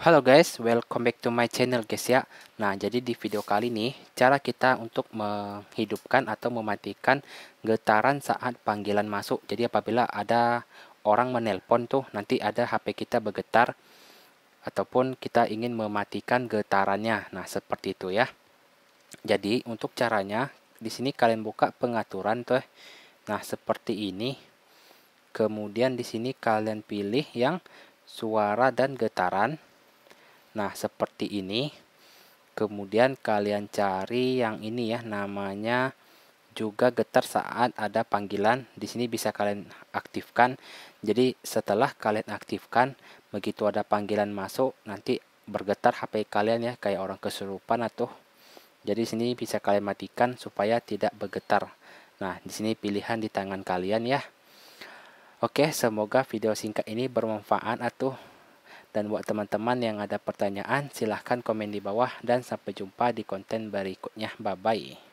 Halo guys, welcome back to my channel guys ya Nah jadi di video kali ini cara kita untuk menghidupkan atau mematikan getaran saat panggilan masuk Jadi apabila ada orang menelpon tuh nanti ada HP kita bergetar Ataupun kita ingin mematikan getarannya Nah seperti itu ya Jadi untuk caranya di sini kalian buka pengaturan tuh Nah seperti ini Kemudian di sini kalian pilih yang suara dan getaran Nah, seperti ini. Kemudian kalian cari yang ini ya, namanya juga getar saat ada panggilan. Di sini bisa kalian aktifkan. Jadi, setelah kalian aktifkan, begitu ada panggilan masuk, nanti bergetar HP kalian ya, kayak orang kesurupan atau jadi sini bisa kalian matikan supaya tidak bergetar. Nah, di sini pilihan di tangan kalian ya. Oke, semoga video singkat ini bermanfaat atau dan buat teman-teman yang ada pertanyaan, silahkan komen di bawah dan sampai jumpa di konten berikutnya. Bye-bye.